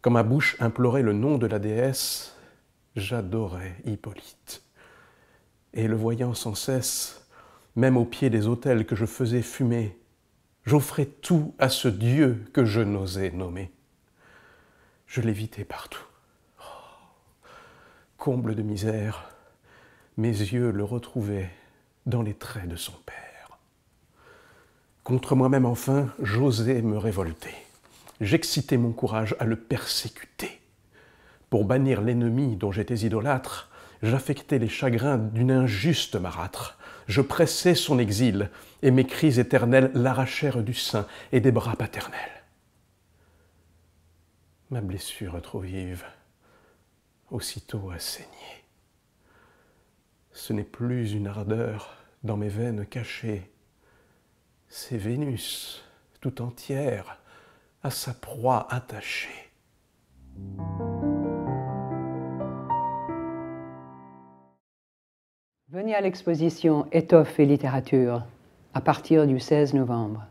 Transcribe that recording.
Quand ma bouche implorait le nom de la déesse, j'adorais Hippolyte. Et le voyant sans cesse, même au pied des autels que je faisais fumer, j'offrais tout à ce Dieu que je n'osais nommer. Je l'évitais partout. Oh, comble de misère, mes yeux le retrouvaient dans les traits de son père. Contre moi-même enfin, j'osais me révolter. J'excitais mon courage à le persécuter. Pour bannir l'ennemi dont j'étais idolâtre, j'affectais les chagrins d'une injuste marâtre. Je pressais son exil, et mes cris éternels l'arrachèrent du sein et des bras paternels. Ma blessure trop vive, aussitôt à saigner. Ce n'est plus une ardeur dans mes veines cachées, c'est Vénus tout entière à sa proie attachée. Venez à l'exposition Étoffe et littérature à partir du 16 novembre.